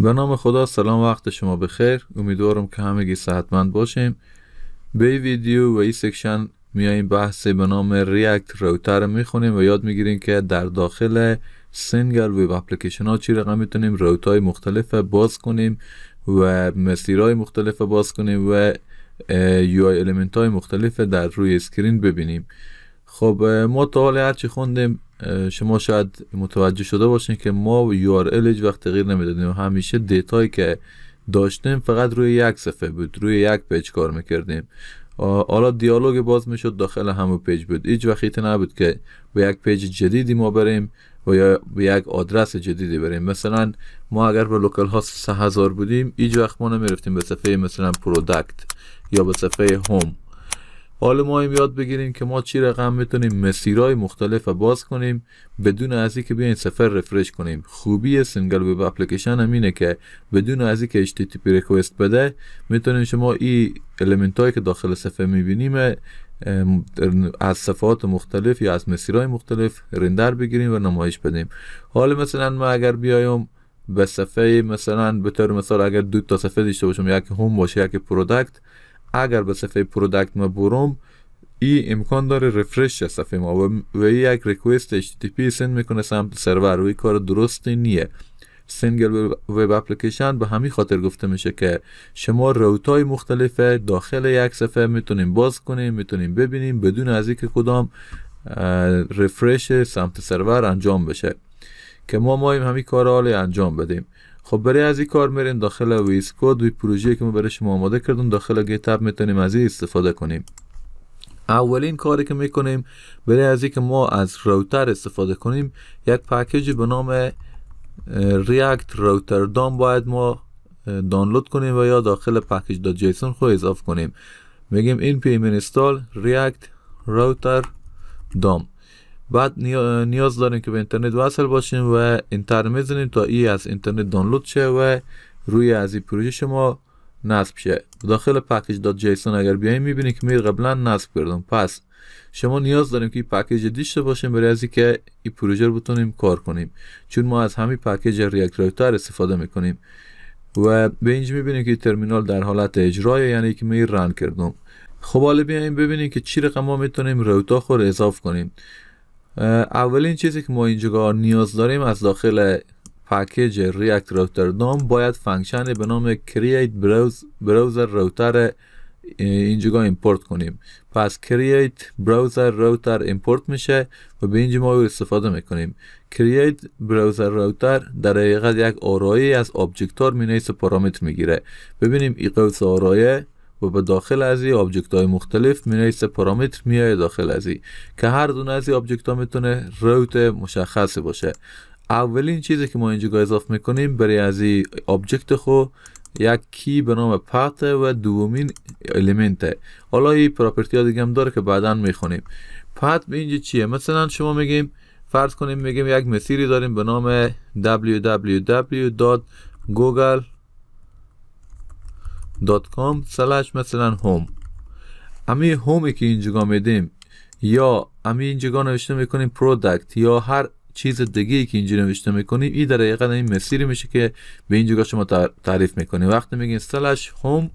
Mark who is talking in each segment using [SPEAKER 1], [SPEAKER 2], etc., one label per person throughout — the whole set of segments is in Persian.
[SPEAKER 1] به نام خدا سلام وقت شما بخیر امیدوارم که همگی صحتمند باشیم به این ویدیو و این سکشن میاییم بحثی به نام ریاکت می میخونیم و یاد میگیریم که در داخل سینگل ویب اپلیکیشن ها چی رقم میتونیم روت های مختلف باز کنیم و مسیر های مختلف باز کنیم و یو آی المنت های مختلف در روی اسکرین ببینیم خب ما تا حال هرچی خوندیم شما شاید متوجه شده باشین که ما یو آر وقت تغییر نمیدادیم همیشه دیتایی که داشتیم فقط روی یک صفحه بود روی یک پیج کار میکردیم حالا دیالوگ باز میشد داخل همون پیج بود هیچ وقت نبود که به یک پیج جدیدی ما بریم و یا به یک آدرس جدیدی بریم مثلا ما اگر به لوکل هاست 3000 بودیم هیچ وقت ما نمیرفتیم به صفحه مثلا پروداکت یا به صفحه هوم حال ما هم یاد بگیریم که ما چی رقم میتونیم مسیرهای مختلف رو باز کنیم بدون از اینکه بیاین سفر رفرش کنیم خوبی سنگل وب اپلیکیشن هم اینه که بدون از اینکه HTTP ریکوست بده میتونیم شما این المنت هایی که داخل صفحه میبینیم از صفحات مختلف یا از مسیرهای مختلف رندر بگیریم و نمایش بدیم حال مثلا ما اگر بیایم به صفحه مثلا به طور مثال اگر دو تا صفحه داشته باشم یک هوم باشه یک پروداکت اگر به صفحه پرودکت ما بروم ای امکان داره رفرش شه صفحه ما و, و ای یک ریکوست HTTP سند میکنه سمت سرور و این کار درست نیه سینگل وب اپلیکیشن به همین خاطر گفته میشه که شما روت های مختلف داخل یک صفحه میتونیم باز کنیم میتونیم ببینیم بدون از اینکه کدام رفرش سمت سرور انجام بشه که ما مایم همین کار حالی انجام بدیم خب برای از این کار میرین داخل ویس کد وی پروژه که ما برای شما آماده کردم داخل گیت اپ میتونیم از این استفاده کنیم اولین کاری که میکنیم برای از که ما از روتر استفاده کنیم یک پکیج به نام ریاکت روتر دام باید ما دانلود کنیم و یا داخل پکیج جیسون خود اضافه کنیم میگیم این پیمین استال ریاکت روتر دام بعد نیاز داریم که به اینترنت وصل باشیم و اینتر میزنیم تا ای از اینترنت دانلود شه و روی از این پروژه شما نصب شه داخل پکیج دات جیسون اگر بیایم میبینیم که میر قبلا نصب کردم پس شما نیاز داریم که این پکیج داشته باشیم برای از که این پروژه رو بتونیم کار کنیم چون ما از همین پکیج ریاکت رایتر استفاده میکنیم و به اینجا میبینیم که ترمینال در حالت اجرای یعنی که میر ران کردم خب حالا بیایم ببینیم که چی رقم ما میتونیم روتا خور اضاف کنیم اولین چیزی که ما اینجا نیاز داریم از داخل پکیج ریاکت روتر نام باید فنکشنی به نام create براوزر Router اینجا ایمپورت کنیم پس create براوزر Router ایمپورت میشه و به اینجا ما استفاده میکنیم create براوزر روتر در حقیقت یک آرایه از آبجکتار مینیس پارامتر میگیره ببینیم این قوس آرایه و به داخل از این آبجکت های مختلف مینویسه پارامتر میای داخل از این که هر دونه از این آبجکت ها روت مشخص باشه اولین چیزی که ما اینجا اضافه میکنیم برای از این آبجکت خو یک کی به نام پت و دومین المنت حالا این پراپرتی ها دیگه هم داره که بعدا میخونیم پت به اینجا چیه مثلا شما میگیم فرض کنیم میگیم یک مسیری داریم به نام www.google com مثلا هوم امی هومی که اینجا میدیم یا امی اینجا نوشته میکنیم پرودکت یا هر چیز دیگه ای که اینجا نوشته میکنیم این در حقیقت این مسیری میشه که به اینجا شما تعریف میکنیم وقتی میگین سلش هوم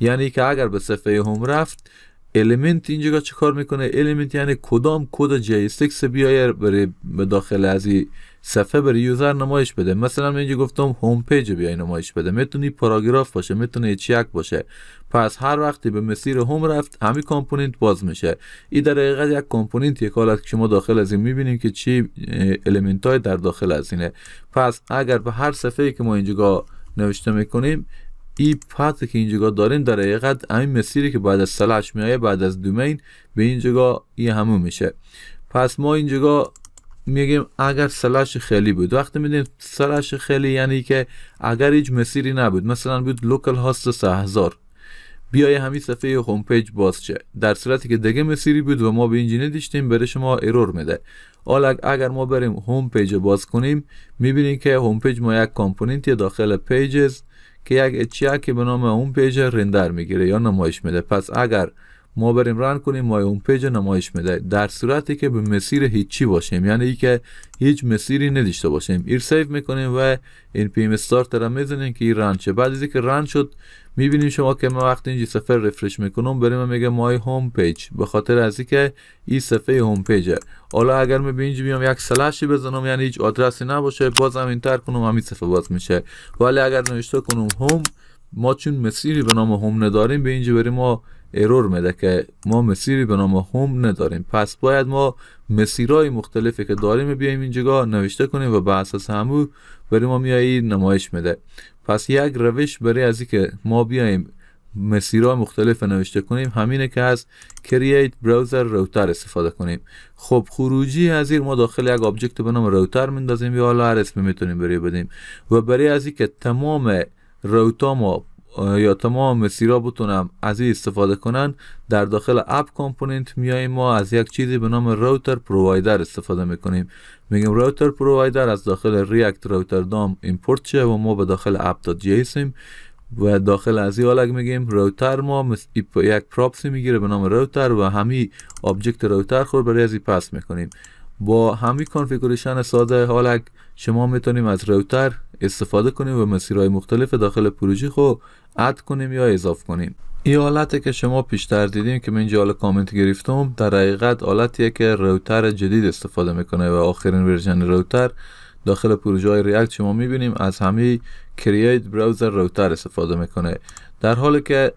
[SPEAKER 1] یعنی که اگر به صفحه هوم رفت المنت اینجا چه کار میکنه المنت یعنی کدام کد جی استکس بیایر برای داخل از این صفحه برای یوزر نمایش بده مثلا من اینجا گفتم هوم پیج بیای نمایش بده میتونی پاراگراف باشه میتونه یک باشه پس هر وقتی به مسیر هوم رفت همین کامپوننت باز میشه این در حقیقت یک کامپوننت یک حالت که شما داخل از این میبینیم که چی المنت های در داخل از اینه پس اگر به هر صفحه که ما اینجا نوشته میکنیم این پات که اینجا دارین در حقیقت همین مسیری که بعد از سلاش میایه بعد از دومین به اینجا این همون میشه پس ما اینجا میگیم اگر سلاش خیلی بود وقتی میدیم سلاش خیلی یعنی که اگر هیچ مسیری نبود مثلا بود لوکل هاست هزار بیای همین صفحه هوم پیج باز چه در صورتی که دیگه مسیری بود و ما به اینجی ندیشتیم بره شما ایرور میده حالا اگر ما بریم هوم پیج باز کنیم میبینیم که هوم پیج ما یک کامپوننتی داخل پیجز که یک اچیا که به نام اون پیج رندر میگیره یا نمایش میده پس اگر ما بریم ران کنیم مای اون پیج نمایش میده در صورتی که به مسیر هیچی باشیم یعنی ای که هیچ مسیری نداشته باشیم ایر سیف میکنیم و این پیم ام استارت را میزنیم که این ران چه بعد از که رن شد میبینیم شما که ما وقتی اینجا صفحه رفرش میکنم بریم میگه مای هوم پیج به خاطر از که این صفحه هوم پیجه حالا اگر من به اینجا بیام یک سلاشی بزنم یعنی هیچ آدرسی نباشه بازم اینتر کنم همین صفحه باز میشه ولی اگر نوشته کنم هوم ما چون مسیری به نام هوم نداریم به اینجا بریم ما ارور میده که ما مسیری به نام هوم نداریم پس باید ما مسیرهای مختلفی که داریم بیایم اینجا نوشته کنیم و به اساس همو برای ما میایی نمایش میده پس یک روش برای از که ما بیایم مسیرها مختلف نوشته کنیم همینه که از کرییت براوزر روتر استفاده کنیم خب خروجی از این ما داخل یک آبجکت به نام روتر مندازیم یا حالا هر اسمی میتونیم بری بدیم و برای از که تمام روتا ما یا تمام مسیرا بتونم از این استفاده کنن در داخل اپ کامپوننت میاییم ما از یک چیزی به نام راوتر پرووایدر استفاده میکنیم میگیم راوتر پرووایدر از داخل ریاکت راوتر دام ایمپورت شه و ما به داخل اپ دات جیسیم و داخل از این حالک میگیم راوتر ما یک پراپسی میگیره به نام راوتر و همی آبجکت راوتر خود برای از پس میکنیم با همین کانفیگوریشن ساده حالک شما میتونیم از راوتر استفاده کنیم و مسیرهای مختلف داخل پروژه رو اد کنیم یا اضاف کنیم این حالته که شما پیشتر دیدیم که من اینجا حالا کامنت گرفتم در حقیقت حالتیه که روتر جدید استفاده میکنه و آخرین ورژن روتر داخل پروژه های ریاکت شما میبینیم از همه کرییت براوزر روتر استفاده میکنه در حالی که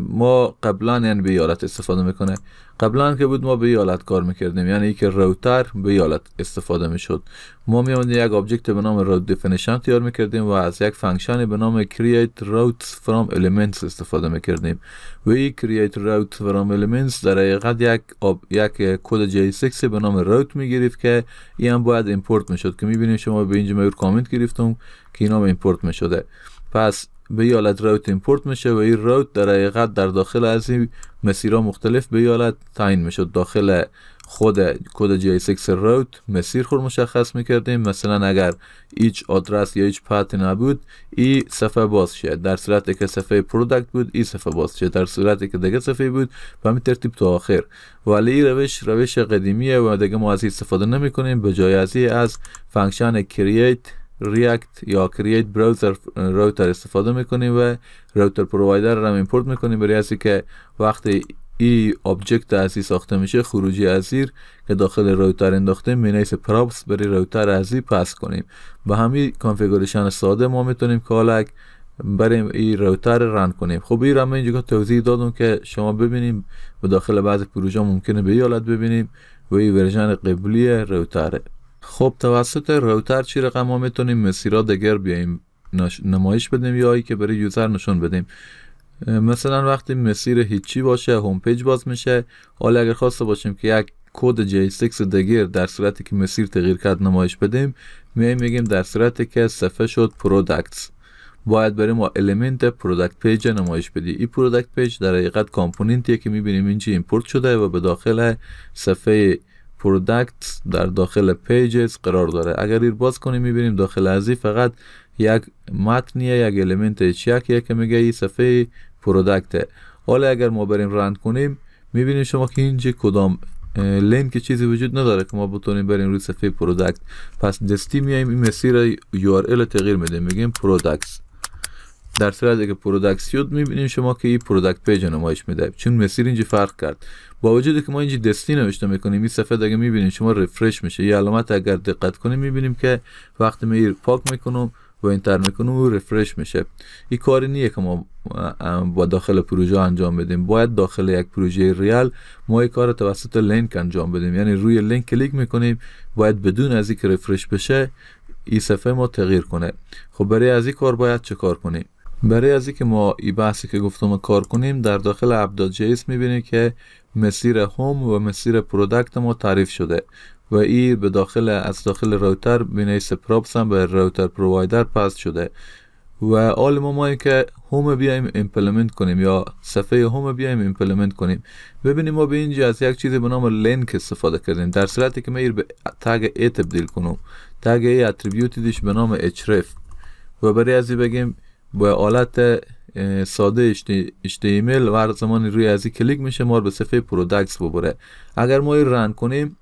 [SPEAKER 1] ما قبلا یعنی به ایالت استفاده میکنه قبلا که بود ما به ایالت کار میکردیم یعنی که روتر به ایالت استفاده میشد ما میامدیم یک آبجکت به نام route definition تیار میکردیم و از یک فنکشن به نام create routes from elements استفاده میکردیم و این create routes from elements در حقیقت یک یک کد J6 به نام route میگرفت که این باید ایمپورت میشد که میبینیم شما به اینجا میور کامنت گرفتم که اینا ایمپورت میشده پس به یالت راوت ایمپورت میشه و این راوت در حقیقت در داخل از این مسیرها مختلف به یالت تعیین میشه داخل خود کد جی 6 راوت مسیر خور مشخص میکردیم مثلا اگر هیچ آدرس یا هیچ پات نبود این صفحه باز شد در صورتی که صفحه پروداکت بود این صفحه باز شد در صورتی که دیگه صفحه بود به همین ترتیب تا آخر ولی این روش روش قدیمیه و دیگه ما از استفاده نمی کنیم به جای از از فانکشن کرییت ریاکت یا create براوزر راوتر استفاده میکنیم و راوتر پرووایدر رو هم ایمپورت میکنیم برای اینکه که وقتی ای آبجکت این ساخته میشه خروجی ازیر که داخل روتر انداخته مینیس props برای روتر ازی پس کنیم به همین کانفیگوریشن ساده ما میتونیم کالک برای این روتر رن کنیم خب این رو اینجا توضیح دادم که شما ببینیم به داخل بعضی پروژه ممکنه به حالت ببینیم و این ورژن قبلی راوتره خب توسط چی رقم ها میتونیم مسیرها دگر بیایم نمایش بدیم یا ای که برای یوزر نشون بدیم مثلا وقتی مسیر هیچی باشه هوم پیج باز میشه حالا اگر خواسته باشیم که یک کد J6 دگر در صورتی که مسیر تغییر کرد نمایش بدیم می میگیم در صورتی که صفحه شد پروداکتس باید بریم و المنت پروداکت پیج نمایش بدی این پروداکت پیج در حقیقت کامپوننتیه که میبینیم اینجا ایمپورت شده و به داخل صفحه پرودکت در داخل پیجز قرار داره اگر ایر باز کنیم میبینیم داخل ازی فقط یک متنیه یک المنت چکیه که میگه این صفحه پرودکته حالا اگر ما بریم رند کنیم میبینیم شما که اینجا کدام لینک چیزی وجود نداره که ما بتونیم بریم روی صفحه پرودکت پس دستی میایم این مسیر یو تغییر میدیم میگیم پروداکت در صورت که سیود می‌بینیم شما که این پروداکت پیج نمایش میده چون مسیر اینجا فرق کرد با وجودی که ما اینجا دستی نوشته میکنیم این صفحه دیگه میبینیم شما رفرش میشه این علامت اگر دقت کنیم می‌بینیم که وقتی می پاک میکنم و اینتر میکنم و رفرش میشه این کاری نیه که ما با داخل پروژه انجام بدیم باید داخل یک پروژه ریال ما این کار توسط لینک انجام بدیم یعنی روی لینک کلیک میکنیم باید بدون از اینکه رفرش بشه این صفحه ما تغییر کنه خب برای از این کار باید چه کار کنیم برای از که ما این بحثی که گفتم کار کنیم در داخل ابدا جیس میبینیم که مسیر هوم و مسیر پرودکت ما تعریف شده و ای به داخل از داخل راوتر بینیس پروپس هم به راوتر پرووایدر پس شده و آل ما ما که هوم بیایم ایمپلمنت کنیم یا صفحه هوم بیایم ایمپلمنت کنیم ببینیم ما به اینجا از یک چیزی به نام لینک استفاده کردیم در صورتی که ما ایر به تگ ای تبدیل کنم تگ ای اتریبیوتی دیش به نام href و برای ازی بگیم به حالت ساده HTML و هر زمانی روی ازی کلیک میشه ما به صفحه پرودکس ببره اگر ما این رن کنیم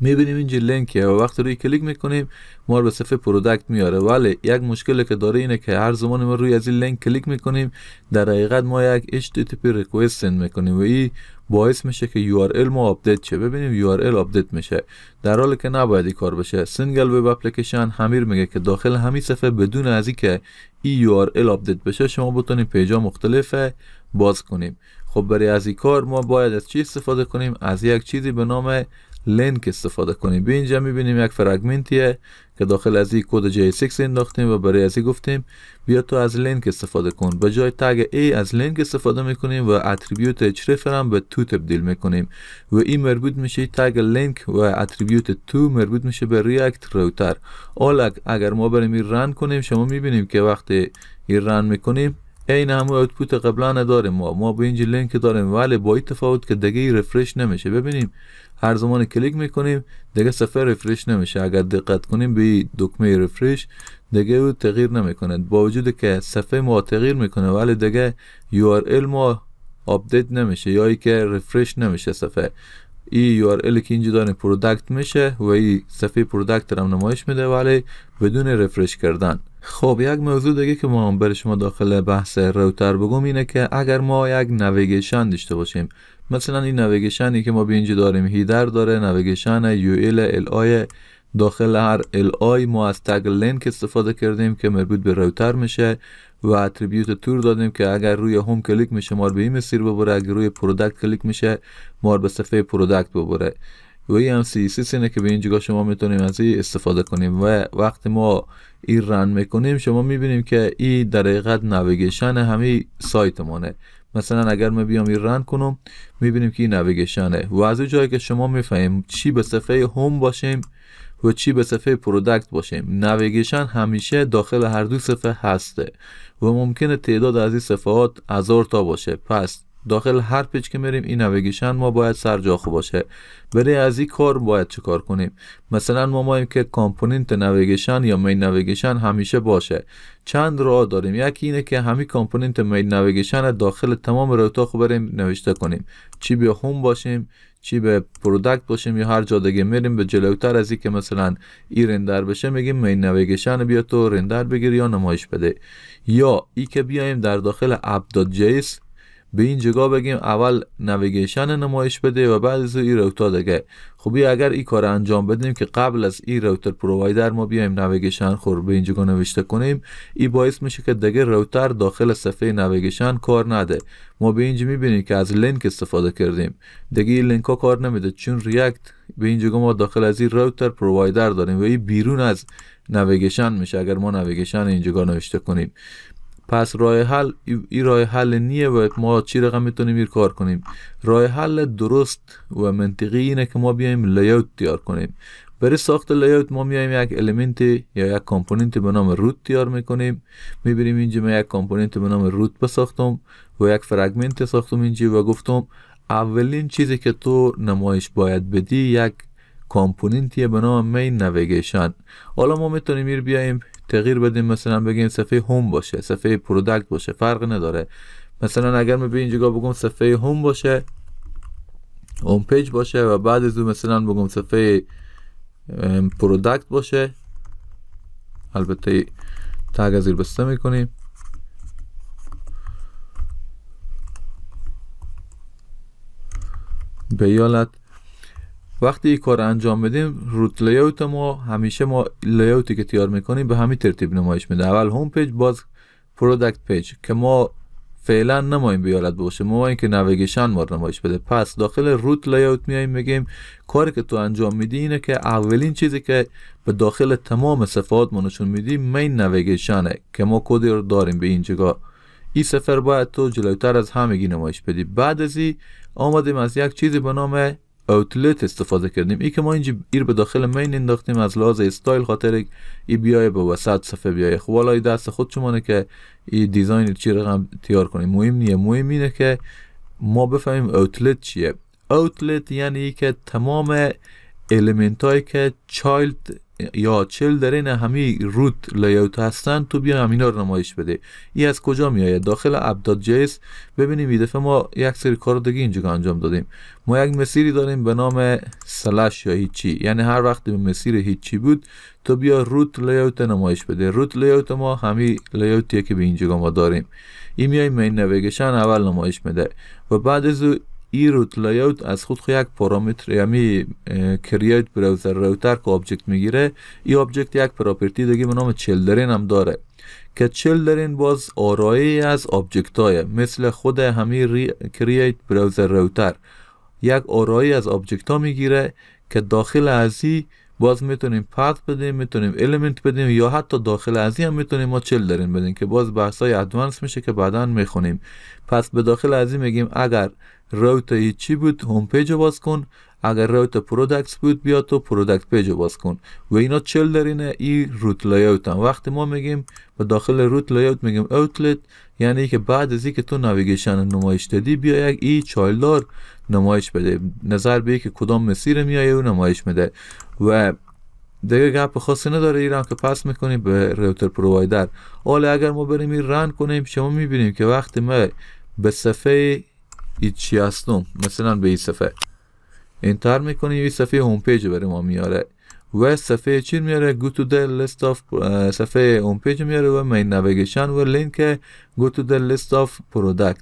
[SPEAKER 1] میبینیم اینجا لینکه و وقتی روی کلیک میکنیم ما به صفحه پرودکت میاره ولی یک مشکل که داره اینه که هر زمان ما روی از این لینک کلیک میکنیم در حقیقت ما یک HTTP ریکوست سند میکنیم و این باعث میشه که URL ما آپدیت شه ببینیم ال آپدیت میشه در حالی که نباید این کار بشه سینگل وب اپلیکیشن همیر میگه که داخل همین صفحه بدون از اینکه ای URL آپدیت بشه شما بتونید پیجا مختلف باز کنیم خب برای از این کار ما باید از چی استفاده کنیم از یک چیزی به نام لینک استفاده کنیم به اینجا میبینیم یک فرگمنتیه که داخل از این کد J6 انداختیم و برای ازی گفتیم بیا تو از لینک استفاده کن به جای تگ A از لینک استفاده میکنیم و اتریبیوت href هم به تو تبدیل میکنیم و این مربوط میشه تگ لینک و اتریبیوت تو مربوط میشه به ریاکت روتر حالا اگر ما بریم رن کنیم شما میبینیم که وقتی این رن میکنیم این هم اوتپوت قبلا نداریم ما ما به اینجا لینک داریم ولی با این تفاوت که دیگه رفرش نمیشه ببینیم هر زمان کلیک میکنیم دیگه صفحه رفرش نمیشه اگر دقت کنیم به دکمه رفرش دیگه او تغییر نمیکنه با وجود که صفحه ما تغییر میکنه ولی دیگه URL ما آپدیت نمیشه یا ای که رفرش نمیشه صفحه ای URL که اینجا داره پروداکت میشه و این صفحه پروداکت هم نمایش میده ولی بدون رفرش کردن خب یک موضوع دیگه که ما برای شما داخل بحث روتر بگم اینه که اگر ما یک نویگیشن داشته باشیم مثلا این نویگیشنی که ما به اینجا داریم هیدر داره نویگیشن یو ال ال آی داخل هر ال آی ما از تگ لینک استفاده کردیم که مربوط به روتر میشه و اتریبیوت تور دادیم که اگر روی هوم کلیک میشه ما به این مسیر ببره اگر روی پروداکت کلیک میشه ما به صفحه پروداکت ببره روی هم سی سینه که به این جگاه شما میتونیم از این استفاده کنیم و وقتی ما این رن میکنیم شما میبینیم که این در حقیقت نویگیشن همه سایت مانه مثلا اگر ما بیام این رن کنم میبینیم که این نویگشنه و از جایی که شما میفهمیم چی به صفحه هوم باشیم و چی به صفحه پرودکت باشیم نویگیشن همیشه داخل هر دو صفحه هسته و ممکنه تعداد از این صفحات هزار تا باشه پس داخل هر پیچ که میریم این نویگیشن ما باید سر خوب باشه برای از این کار باید چه کار کنیم مثلا ما مایم که کامپوننت نویگیشن یا مین نویگیشن همیشه باشه چند راه داریم یکی اینه که همین کامپوننت مین نویگیشن داخل تمام خوب بریم نوشته کنیم چی به هوم باشیم چی به پروداکت باشیم یا هر جا دیگه میریم به جلوتر از اینکه مثلا این رندر بشه میگیم مین نویگیشن بیا تو رندر بگیر یا نمایش بده یا ای که بیایم در داخل جیس به این جگاه بگیم اول نویگیشن نمایش بده و بعد از این روتر دیگه خوبی اگر این کار انجام بدیم که قبل از این روتر پرووایدر ما بیایم نویگیشن خور به این جگاه نوشته کنیم این باعث میشه که دیگه روتر داخل صفحه نویگیشن کار نده ما به اینجا میبینیم که از لینک استفاده کردیم دیگه این لینک ها کار نمیده چون ریاکت به این جگاه ما داخل از این روتر پرووایدر داریم و این بیرون از نویگیشن میشه اگر ما نویگیشن اینجا نوشته کنیم پس راه حل این راه حل نیه و ما چی رقم میتونیم این کار کنیم راه حل درست و منطقی اینه که ما بیایم لیوت تیار کنیم برای ساخت لیوت ما میایم یک المنت یا یک کامپوننت به نام روت تیار میکنیم میبریم اینجا من یک کامپوننت به نام روت بساختم و یک فرگمنت ساختم اینجا و گفتم اولین چیزی که تو نمایش باید بدی یک کامپوننتیه به نام مین نویگیشن حالا ما میتونیم ایر بیایم تغییر بدیم مثلا بگیم صفحه هوم باشه صفحه پرودکت باشه فرق نداره مثلا اگر میبینیم به اینجا بگم صفحه هوم باشه هوم پیج باشه و بعد از اون مثلا بگم صفحه پرودکت باشه البته تاگ از بسته میکنیم بیالت وقتی این کار انجام بدیم روت لیاوت ما همیشه ما لیاوتی که تیار میکنیم به همین ترتیب نمایش میده اول هوم پیج باز پروداکت پیج که ما فعلا نماییم بیارد باشه ما این که نویگیشن ما نمایش بده پس داخل روت لایوت میایم میگیم کاری که تو انجام میدی اینه که اولین چیزی که به داخل تمام صفحات ما نشون میدی مین نویگیشنه که ما کدی رو داریم به این جگاه این سفر باید تو جلوتر از همگی نمایش بدی بعد از این آمدیم از یک چیزی به نام اوتلت استفاده کردیم ای که ما اینجا ایر به داخل مین انداختیم از لحاظ استایل خاطر ای بیای به وسط صفحه بیای خب حالا دست خود چمانه که این دیزاین چی رقم تیار کنیم مهم نیه مهم اینه که ما بفهمیم اوتلت چیه اوتلت یعنی که تمام المنت که چایلد یا چل درین همه رود لایوت هستن تو بیا همینا رو نمایش بده ای از کجا میآید داخل ابداد جیس ببینیم این دفعه ما یک سری کار دیگه اینجا انجام دادیم ما یک مسیری داریم به نام سلش یا هیچی یعنی هر وقت به مسیر هیچی بود تو بیا روت لیاوت نمایش بده رود لیاوت ما همی لیاوتیه که به اینجا ما داریم این میای مین نویگشن اول نمایش میده و بعد از ای روت از خود خود یک پارامتر یعنی کرییت براوزر روتر که آبجکت میگیره ای آبجکت یک پراپرتی دیگه به نام چلدرین هم داره که چلدرین باز آرایی از آبجکت های مثل خود همی کریت براوزر روتر یک آرایه از آبجکت ها میگیره که داخل ازی باز میتونیم پرت بدیم میتونیم المنت بدیم یا حتی داخل از هم میتونیم ما چل دارین بدیم که باز بحث های ادوانس میشه که بعدا میخونیم پس به داخل از این میگیم اگر روت چی بود هوم پیج رو باز کن اگر روت پروداکت بود بیا تو پروداکت پیج رو باز کن و اینا چل دارینه ای روت لایوت هم وقتی ما میگیم به داخل روت لایوت میگیم اوتلت یعنی که بعد از اینکه تو ناویگیشن نمایش دادی بیا یک ای چایلدار نمایش بده نظر به که کدام مسیر میای و نمایش میده و دیگه گپ خاصی نداره ایران که پس میکنیم به ریوتر پرووایدر حالا اگر ما بریم این رن کنیم شما میبینیم که وقتی ما به صفحه چی هستم مثلا به این صفحه انتر میکنیم این صفحه هومپیج پیج برای ما میاره و صفحه چی میاره go to the list of صفحه اون پیج میاره و مین نویگیشن و لینک go to the list of product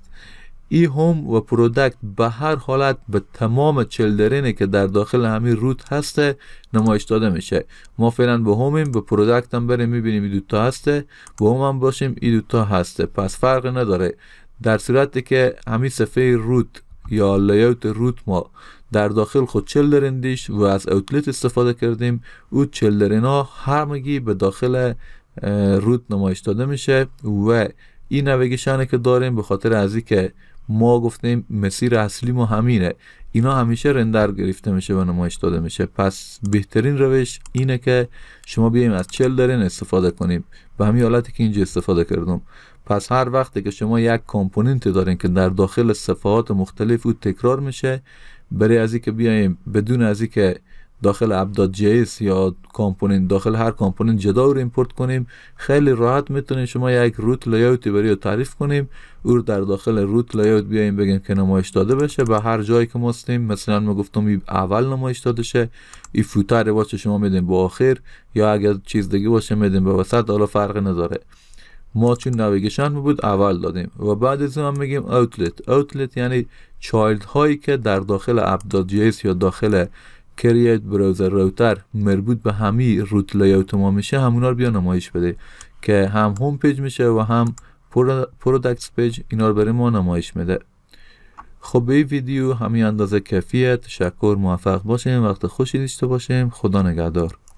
[SPEAKER 1] ای هوم و پرودکت به هر حالت به تمام چلدرینه که در داخل همین روت هسته نمایش داده میشه ما فعلا به هومیم به پرودکت هم بریم میبینیم ای دوتا هسته به هوم هم باشیم ای دوتا هسته پس فرق نداره در صورتی که همین صفحه روت یا لیوت روت ما در داخل خود 40 درندیش و از اوتلت استفاده کردیم او 40 درنا همگی به داخل رود نمایش داده میشه و این نویگشنه که داریم به خاطر از که ما گفتیم مسیر اصلی ما همینه اینا همیشه رندر گرفته میشه و نمایش داده میشه پس بهترین روش اینه که شما بیایم از چل درین استفاده کنیم به همین حالتی که اینجا استفاده کردم پس هر وقت که شما یک کامپوننت دارین که در داخل صفحات مختلف او تکرار میشه برای از که بیایم بدون از که داخل app.js جیس یا کامپوننت داخل هر کامپوننت جدا رو ایمپورت کنیم خیلی راحت میتونیم شما یک روت لایوتی برای تعریف کنیم او رو در داخل روت لایوت بیایم بگیم که نمایش داده بشه به هر جایی که ماستیم مثلا ما گفتم اول نمایش داده شه این فوتر باشه شما میدیم به آخر یا اگر چیز دیگه باشه میدیم به وسط حالا فرق نداره ما چون نویگیشن بود اول دادیم و بعد از اون میگیم اوتلت اوتلت یعنی چایلد هایی که در داخل app.js یا داخل کریت براوزر راوتر مربوط به همه روت لیاوت ما میشه همونا رو بیا نمایش بده که هم هوم پیج میشه و هم پرودکتس پیج اینا رو برای ما نمایش میده خب به این ویدیو همین اندازه کفیه تشکر موفق باشیم وقت خوشی داشته باشیم خدا نگهدار